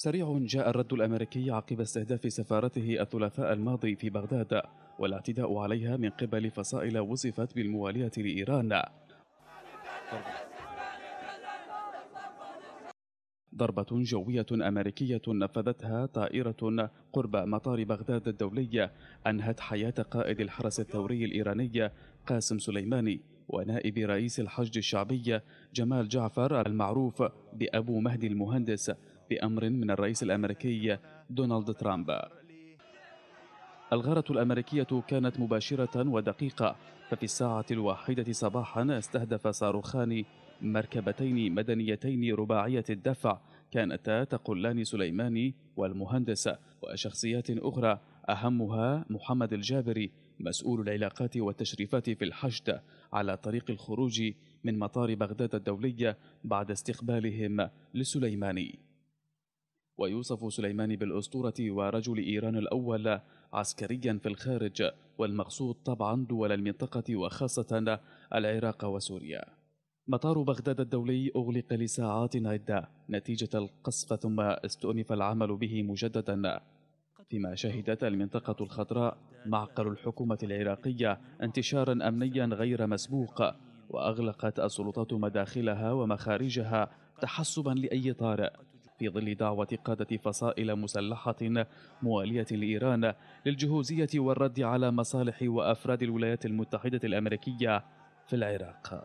سريع جاء الرد الأمريكي عقب استهداف سفارته الثلاثاء الماضي في بغداد والاعتداء عليها من قبل فصائل وصفت بالموالية لإيران ضربة جوية أمريكية نفذتها طائرة قرب مطار بغداد الدولي أنهت حياة قائد الحرس الثوري الإيراني قاسم سليماني ونائب رئيس الحشد الشعبي جمال جعفر المعروف بأبو مهدي المهندس بأمر من الرئيس الأمريكي دونالد ترامب الغارة الأمريكية كانت مباشرة ودقيقة ففي الساعة الواحدة صباحا استهدف صاروخان مركبتين مدنيتين رباعية الدفع كانتا تقلان سليماني والمهندس وشخصيات أخرى أهمها محمد الجابري مسؤول العلاقات والتشريفات في الحشد على طريق الخروج من مطار بغداد الدولي بعد استقبالهم لسليماني ويوصف سليمان بالأسطورة ورجل إيران الأول عسكريا في الخارج والمقصود طبعا دول المنطقة وخاصة العراق وسوريا مطار بغداد الدولي أغلق لساعات عدة نتيجة القصف ثم استؤنف العمل به مجددا فيما شهدت المنطقة الخضراء معقل الحكومة العراقية انتشارا أمنيا غير مسبوق وأغلقت السلطات مداخلها ومخارجها تحسبا لأي طارئ في ظل دعوة قادة فصائل مسلحة موالية لإيران للجهوزية والرد على مصالح وأفراد الولايات المتحدة الأمريكية في العراق